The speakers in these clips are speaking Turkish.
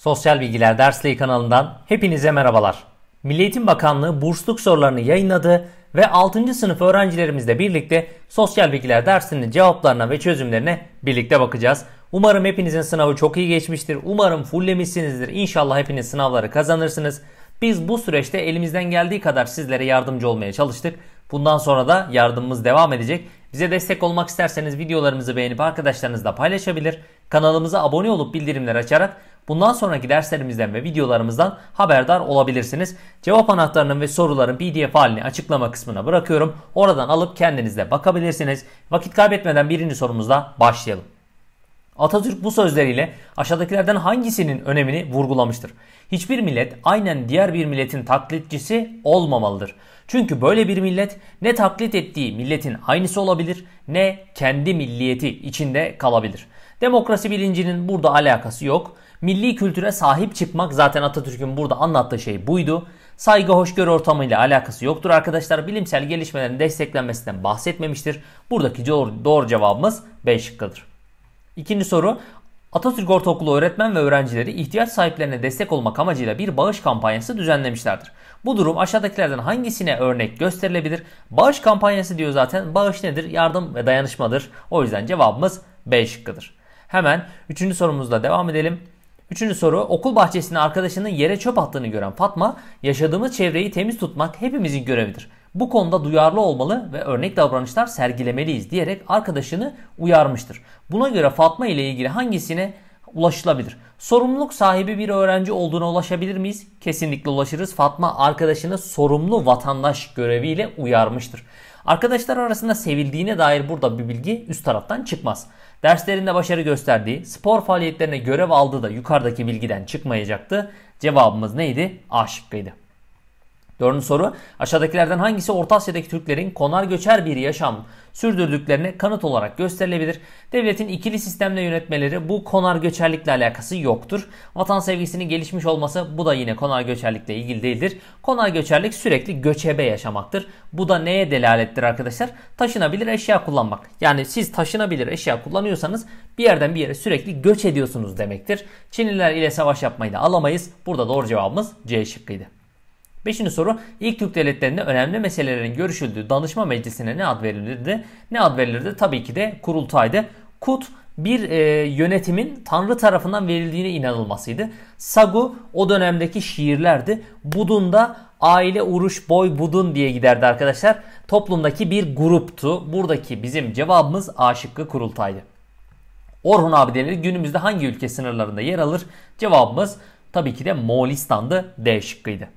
Sosyal Bilgiler Dersliği kanalından hepinize merhabalar. Milli Eğitim Bakanlığı bursluk sorularını yayınladı ve 6. sınıf öğrencilerimizle birlikte sosyal bilgiler dersinin cevaplarına ve çözümlerine birlikte bakacağız. Umarım hepinizin sınavı çok iyi geçmiştir. Umarım fulllemişsinizdir. İnşallah hepiniz sınavları kazanırsınız. Biz bu süreçte elimizden geldiği kadar sizlere yardımcı olmaya çalıştık. Bundan sonra da yardımımız devam edecek. Bize destek olmak isterseniz videolarımızı beğenip arkadaşlarınızla paylaşabilir, kanalımıza abone olup bildirimleri açarak Bundan sonraki derslerimizden ve videolarımızdan haberdar olabilirsiniz. Cevap anahtarının ve soruların pdf halini açıklama kısmına bırakıyorum. Oradan alıp kendinizde bakabilirsiniz. Vakit kaybetmeden birinci sorumuzla başlayalım. Atatürk bu sözleriyle aşağıdakilerden hangisinin önemini vurgulamıştır? Hiçbir millet aynen diğer bir milletin taklitçisi olmamalıdır. Çünkü böyle bir millet ne taklit ettiği milletin aynısı olabilir ne kendi milliyeti içinde kalabilir. Demokrasi bilincinin burada alakası yok. Milli kültüre sahip çıkmak zaten Atatürk'ün burada anlattığı şey buydu. Saygı hoşgörü ortamıyla alakası yoktur arkadaşlar. Bilimsel gelişmelerin desteklenmesinden bahsetmemiştir. Buradaki doğru, doğru cevabımız B şıkkıdır. İkinci soru Atatürk Ortaokulu öğretmen ve öğrencileri ihtiyaç sahiplerine destek olmak amacıyla bir bağış kampanyası düzenlemişlerdir. Bu durum aşağıdakilerden hangisine örnek gösterilebilir? Bağış kampanyası diyor zaten. Bağış nedir? Yardım ve dayanışmadır. O yüzden cevabımız B şıkkıdır. Hemen 3. sorumuzla devam edelim. Üçüncü soru okul bahçesinde arkadaşının yere çöp attığını gören Fatma yaşadığımız çevreyi temiz tutmak hepimizin görevidir. Bu konuda duyarlı olmalı ve örnek davranışlar sergilemeliyiz diyerek arkadaşını uyarmıştır. Buna göre Fatma ile ilgili hangisine ulaşılabilir? Sorumluluk sahibi bir öğrenci olduğuna ulaşabilir miyiz? Kesinlikle ulaşırız. Fatma arkadaşını sorumlu vatandaş göreviyle uyarmıştır. Arkadaşlar arasında sevildiğine dair burada bir bilgi üst taraftan çıkmaz. Derslerinde başarı gösterdiği, spor faaliyetlerine görev aldığı da yukarıdaki bilgiden çıkmayacaktı. Cevabımız neydi? A şıkkıydı. Dördüncü soru. Aşağıdakilerden hangisi Orta Asya'daki Türklerin konar göçer bir yaşam sürdürdüklerine kanıt olarak gösterilebilir? Devletin ikili sistemle yönetmeleri bu konar göçerlikle alakası yoktur. Vatan sevgisinin gelişmiş olması bu da yine konar göçerlikle ilgili değildir. Konar göçerlik sürekli göçebe yaşamaktır. Bu da neye delalettir arkadaşlar? Taşınabilir eşya kullanmak. Yani siz taşınabilir eşya kullanıyorsanız bir yerden bir yere sürekli göç ediyorsunuz demektir. Çinliler ile savaş yapmayı da alamayız. Burada doğru cevabımız C şıkkıydı. Beşinci soru ilk Türk devletlerinde önemli meselelerin görüşüldüğü danışma meclisine ne ad verilirdi? Ne ad verilirdi? Tabii ki de kurultaydı. Kut bir e, yönetimin Tanrı tarafından verildiğine inanılmasıydı. Sagu o dönemdeki şiirlerdi. Budun da aile uruş boy budun diye giderdi arkadaşlar. Toplumdaki bir gruptu. Buradaki bizim cevabımız A şıkkı kurultaydı. Orhun abideleri günümüzde hangi ülke sınırlarında yer alır? Cevabımız tabii ki de Moğolistan'dı. D şıkkıydı.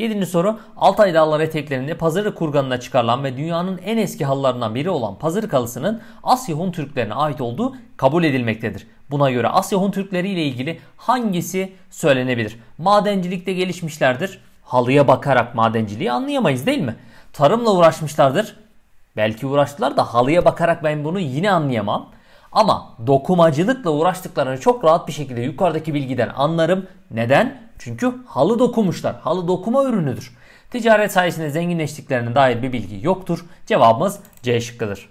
Yedinci soru Altay Dağları eteklerinde Pazarı kurganına çıkarılan ve dünyanın en eski halılarından biri olan Pazarık kalısının Asya Hun Türklerine ait olduğu kabul edilmektedir. Buna göre Asya Hun Türkleri ile ilgili hangisi söylenebilir? Madencilikte gelişmişlerdir. Halıya bakarak madenciliği anlayamayız değil mi? Tarımla uğraşmışlardır. Belki uğraştılar da halıya bakarak ben bunu yine anlayamam. Ama dokumacılıkla uğraştıklarını çok rahat bir şekilde yukarıdaki bilgiden anlarım. Neden? Çünkü halı dokumuşlar. Halı dokuma ürünüdür. Ticaret sayesinde zenginleştiklerine dair bir bilgi yoktur. Cevabımız C şıkkıdır.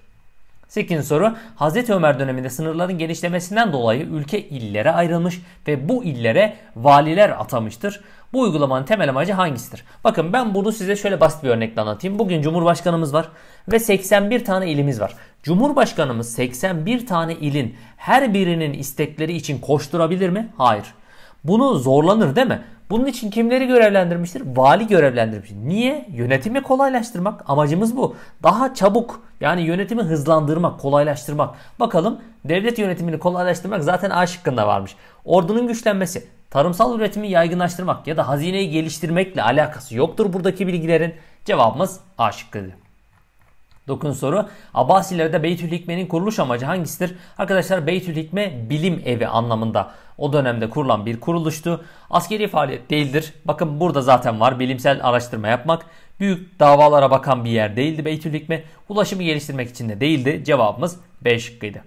8. soru Hz. Ömer döneminde sınırların genişlemesinden dolayı ülke illere ayrılmış ve bu illere valiler atamıştır. Bu uygulamanın temel amacı hangisidir? Bakın ben bunu size şöyle basit bir örnekle anlatayım. Bugün Cumhurbaşkanımız var ve 81 tane ilimiz var. Cumhurbaşkanımız 81 tane ilin her birinin istekleri için koşturabilir mi? Hayır. Bunu zorlanır değil mi? Bunun için kimleri görevlendirmiştir? Vali görevlendirmiştir. Niye? Yönetimi kolaylaştırmak. Amacımız bu. Daha çabuk yani yönetimi hızlandırmak, kolaylaştırmak. Bakalım devlet yönetimini kolaylaştırmak zaten A şıkkında varmış. Ordunun güçlenmesi, tarımsal üretimi yaygınlaştırmak ya da hazineyi geliştirmekle alakası yoktur buradaki bilgilerin. Cevabımız A şıkkıdır. 9. soru. Abbasilerde Beytül Hikme'nin kuruluş amacı hangisidir? Arkadaşlar Beytül Hikme bilim evi anlamında o dönemde kurulan bir kuruluştu. Askeri faaliyet değildir. Bakın burada zaten var bilimsel araştırma yapmak. Büyük davalara bakan bir yer değildi Beytül Hikme. Ulaşımı geliştirmek için de değildi. Cevabımız B şıkkıydı.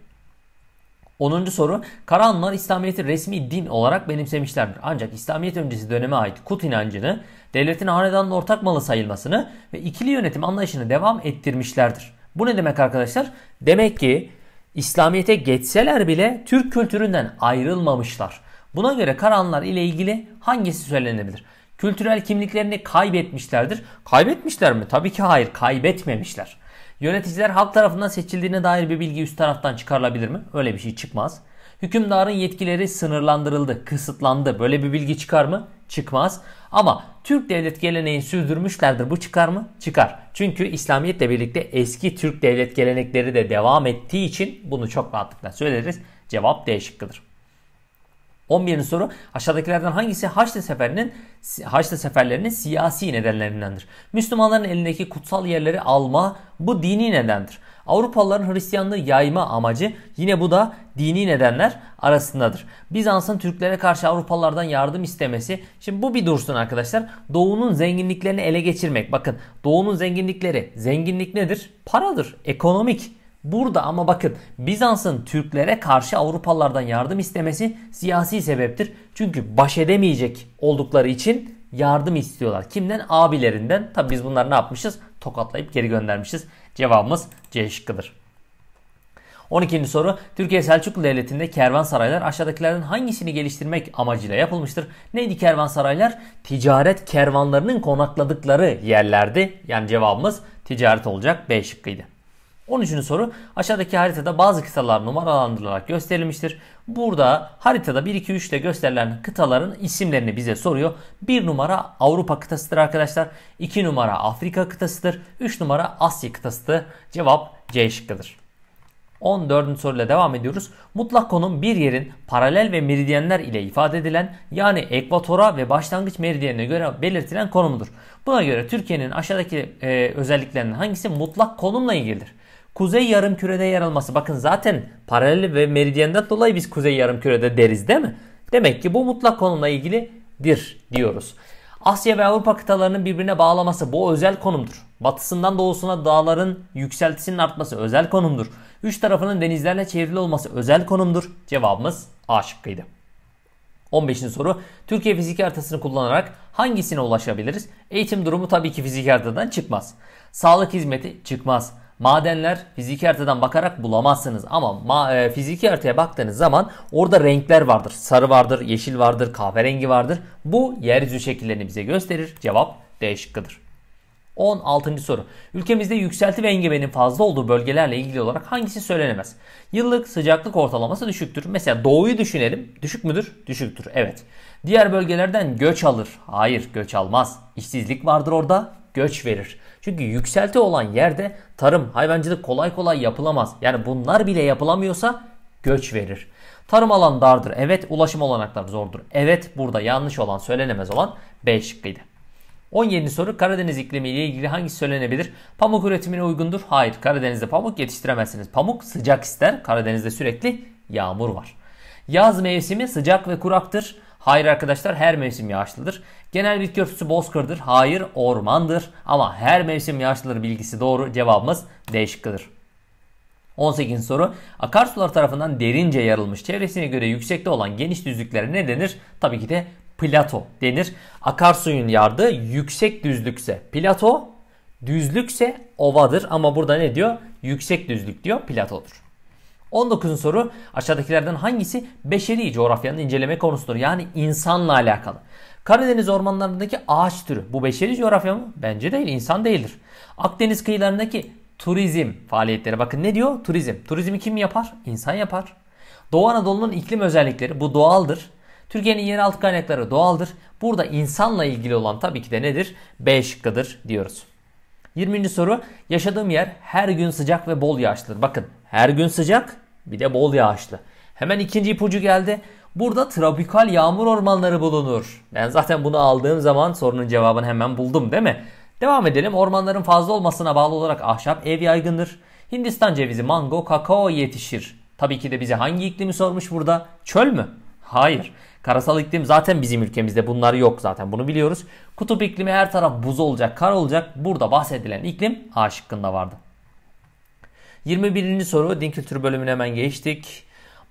10. soru. Karahanlılar İslamiyet'i resmi din olarak benimsemişlerdir. Ancak İslamiyet öncesi döneme ait kut inancını, devletin hanedanın ortak malı sayılmasını ve ikili yönetim anlayışını devam ettirmişlerdir. Bu ne demek arkadaşlar? Demek ki İslamiyet'e geçseler bile Türk kültüründen ayrılmamışlar. Buna göre Karahanlılar ile ilgili hangisi söylenebilir? Kültürel kimliklerini kaybetmişlerdir. Kaybetmişler mi? Tabii ki hayır kaybetmemişler. Yöneticiler halk tarafından seçildiğine dair bir bilgi üst taraftan çıkarılabilir mi? Öyle bir şey çıkmaz. Hükümdarın yetkileri sınırlandırıldı, kısıtlandı. Böyle bir bilgi çıkar mı? Çıkmaz. Ama Türk devlet geleneği sürdürmüşlerdir. Bu çıkar mı? Çıkar. Çünkü İslamiyetle birlikte eski Türk devlet gelenekleri de devam ettiği için bunu çok rahatlıkla söyleriz. Cevap D şıkkıdır. 11. soru aşağıdakilerden hangisi Haçlı Seferi'nin Haçlı Seferlerinin siyasi nedenlerindendir? Müslümanların elindeki kutsal yerleri alma bu dini nedendir. Avrupalıların Hristiyanlığı yayma amacı yine bu da dini nedenler arasındadır. Bizans'ın Türklere karşı Avrupalılardan yardım istemesi. Şimdi bu bir dursun arkadaşlar. Doğu'nun zenginliklerini ele geçirmek. Bakın Doğu'nun zenginlikleri. Zenginlik nedir? Paradır. Ekonomik Burada ama bakın Bizans'ın Türklere karşı Avrupalılardan yardım istemesi siyasi sebeptir. Çünkü baş edemeyecek oldukları için yardım istiyorlar. Kimden? Abilerinden. Tabi biz bunları ne yapmışız? Tokatlayıp geri göndermişiz. Cevabımız C şıkkıdır. 12. soru Türkiye Selçuklu Devleti'nde kervansaraylar aşağıdakilerden hangisini geliştirmek amacıyla yapılmıştır? Neydi kervansaraylar? Ticaret kervanlarının konakladıkları yerlerdi. Yani cevabımız ticaret olacak B şıkkıydı. 13. soru aşağıdaki haritada bazı kıtalar numaralandırılarak gösterilmiştir. Burada haritada 1, 2, 3 ile gösterilen kıtaların isimlerini bize soruyor. 1 numara Avrupa kıtasıdır arkadaşlar. 2 numara Afrika kıtasıdır. 3 numara Asya kıtasıdır. Cevap C şıkkıdır. 14. soruyla devam ediyoruz. Mutlak konum bir yerin paralel ve meridyenler ile ifade edilen yani ekvatora ve başlangıç meridyenine göre belirtilen konumudur. Buna göre Türkiye'nin aşağıdaki e, özelliklerinden hangisi mutlak konumla ilgilidir? Kuzey yarım kürede yer alması. Bakın zaten paralel ve meridyenden dolayı biz kuzey yarım kürede deriz değil mi? Demek ki bu mutlak konumla ilgilidir diyoruz. Asya ve Avrupa kıtalarının birbirine bağlaması bu özel konumdur. Batısından doğusuna dağların yükseltisinin artması özel konumdur. Üç tarafının denizlerle çevrili olması özel konumdur. Cevabımız A şıkkıydı. 15. soru Türkiye fiziki haritasını kullanarak hangisine ulaşabiliriz? Eğitim durumu tabii ki fiziki haritadan çıkmaz. Sağlık hizmeti çıkmaz. Madenler fiziki haritadan bakarak bulamazsınız ama ma e, fiziki haritaya baktığınız zaman orada renkler vardır. Sarı vardır, yeşil vardır, kahverengi vardır. Bu yeryüzü şekillerini bize gösterir. Cevap D şıkkıdır. 16. soru. Ülkemizde yükselti ve engebenin fazla olduğu bölgelerle ilgili olarak hangisi söylenemez? Yıllık sıcaklık ortalaması düşüktür. Mesela doğuyu düşünelim. Düşük müdür? Düşüktür. Evet. Diğer bölgelerden göç alır. Hayır göç almaz. İşsizlik vardır orada göç verir. Çünkü yükselti olan yerde tarım, hayvancılık kolay kolay yapılamaz. Yani bunlar bile yapılamıyorsa göç verir. Tarım alan dardır. Evet ulaşım olanakları zordur. Evet burada yanlış olan söylenemez olan B şıkkıydı. 17. soru Karadeniz iklimi ile ilgili hangisi söylenebilir? Pamuk üretimine uygundur. Hayır Karadeniz'de pamuk yetiştiremezsiniz. Pamuk sıcak ister. Karadeniz'de sürekli yağmur var. Yaz mevsimi sıcak ve kuraktır. Hayır arkadaşlar her mevsim yağışlıdır. Genel bitki örtüsü bozkırdır. Hayır ormandır. Ama her mevsim yağışlıdır bilgisi doğru. Cevabımız D şıkkıdır. 18. soru. Akarsular tarafından derince yarılmış çevresine göre yüksekte olan geniş düzlüklere ne denir? Tabii ki de plato denir. Akarsuyun yardı yüksek düzlükse plato, düzlükse ovadır. Ama burada ne diyor? Yüksek düzlük diyor platodur. 19. soru aşağıdakilerden hangisi beşeri coğrafyanın inceleme konusudur? Yani insanla alakalı. Karadeniz ormanlarındaki ağaç türü bu beşeri coğrafya mı? Bence değil insan değildir. Akdeniz kıyılarındaki turizm faaliyetleri bakın ne diyor? Turizm. Turizmi kim yapar? İnsan yapar. Doğu Anadolu'nun iklim özellikleri bu doğaldır. Türkiye'nin yeraltı kaynakları doğaldır. Burada insanla ilgili olan tabii ki de nedir? B şıkkıdır diyoruz. 20. soru yaşadığım yer her gün sıcak ve bol yağışlıdır. Bakın her gün sıcak bir de bol yağışlı. Hemen ikinci ipucu geldi. Burada tropikal yağmur ormanları bulunur. Ben zaten bunu aldığım zaman sorunun cevabını hemen buldum değil mi? Devam edelim. Ormanların fazla olmasına bağlı olarak ahşap ev yaygındır. Hindistan cevizi, mango, kakao yetişir. Tabii ki de bize hangi iklimi sormuş burada? Çöl mü? Hayır. Karasal iklim zaten bizim ülkemizde bunlar yok zaten bunu biliyoruz. Kutup iklimi her taraf buz olacak, kar olacak. Burada bahsedilen iklim A şıkkında vardı. 21. soru din kültürü bölümüne hemen geçtik.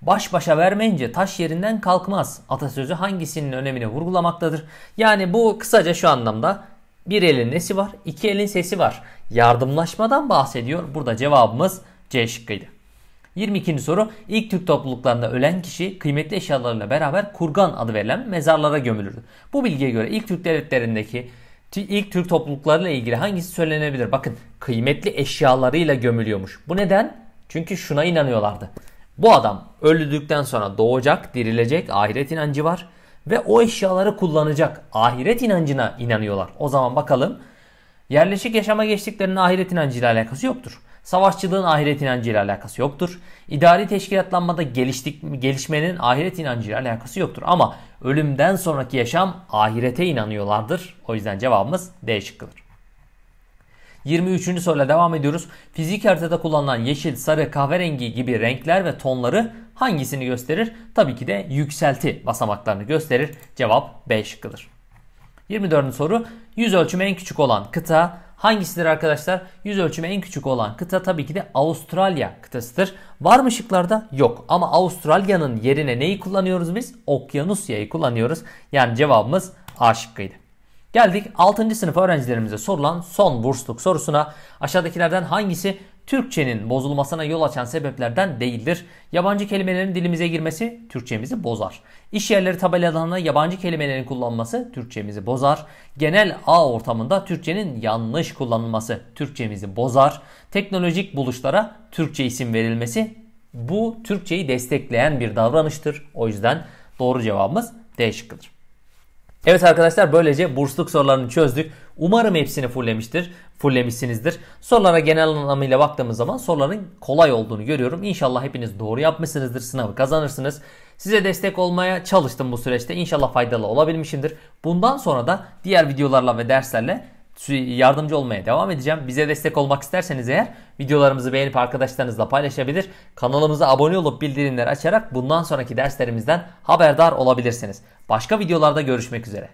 Baş başa vermeyince taş yerinden kalkmaz atasözü hangisinin önemini vurgulamaktadır? Yani bu kısaca şu anlamda bir elin nesi var? iki elin sesi var. Yardımlaşmadan bahsediyor. Burada cevabımız C şıkkıydı. 22. soru ilk Türk topluluklarında ölen kişi kıymetli eşyalarıyla beraber kurgan adı verilen mezarlara gömülürdü. Bu bilgiye göre ilk Türk devletlerindeki ilk Türk topluluklarıyla ilgili hangisi söylenebilir? Bakın kıymetli eşyalarıyla gömülüyormuş. Bu neden? Çünkü şuna inanıyorlardı. Bu adam öldükten sonra doğacak, dirilecek, ahiret inancı var ve o eşyaları kullanacak. Ahiret inancına inanıyorlar. O zaman bakalım yerleşik yaşama geçtiklerinin ahiret inancıyla alakası yoktur. Savaşçılığın ahiret inancıyla alakası yoktur. İdari teşkilatlanmada geliştik, gelişmenin ahiret inancıyla alakası yoktur. Ama ölümden sonraki yaşam ahirete inanıyorlardır. O yüzden cevabımız D şıkkıdır. 23. soruyla devam ediyoruz. Fizik haritada kullanılan yeşil, sarı, kahverengi gibi renkler ve tonları hangisini gösterir? Tabii ki de yükselti basamaklarını gösterir. Cevap B şıkkıdır. 24. soru. Yüz ölçümü en küçük olan kıta Hangisidir arkadaşlar? Yüz ölçümü en küçük olan kıta tabii ki de Avustralya kıtasıdır. Var mı şıklarda? Yok. Ama Avustralya'nın yerine neyi kullanıyoruz biz? Okyanusya'yı kullanıyoruz. Yani cevabımız A şıkkıydı. Geldik 6. sınıf öğrencilerimize sorulan son bursluk sorusuna. Aşağıdakilerden hangisi Türkçenin bozulmasına yol açan sebeplerden değildir. Yabancı kelimelerin dilimize girmesi Türkçemizi bozar. İş yerleri tabelalarında yabancı kelimelerin kullanılması Türkçemizi bozar. Genel ağ ortamında Türkçenin yanlış kullanılması Türkçemizi bozar. Teknolojik buluşlara Türkçe isim verilmesi bu Türkçeyi destekleyen bir davranıştır. O yüzden doğru cevabımız D şıkkıdır. Evet arkadaşlar böylece bursluk sorularını çözdük. Umarım hepsini fulllemiştir, fulllemişsinizdir. Sorulara genel anlamıyla baktığımız zaman soruların kolay olduğunu görüyorum. İnşallah hepiniz doğru yapmışsınızdır, sınavı kazanırsınız. Size destek olmaya çalıştım bu süreçte. İnşallah faydalı olabilmişimdir. Bundan sonra da diğer videolarla ve derslerle yardımcı olmaya devam edeceğim. Bize destek olmak isterseniz eğer videolarımızı beğenip arkadaşlarınızla paylaşabilir. Kanalımıza abone olup bildirimleri açarak bundan sonraki derslerimizden haberdar olabilirsiniz. Başka videolarda görüşmek üzere.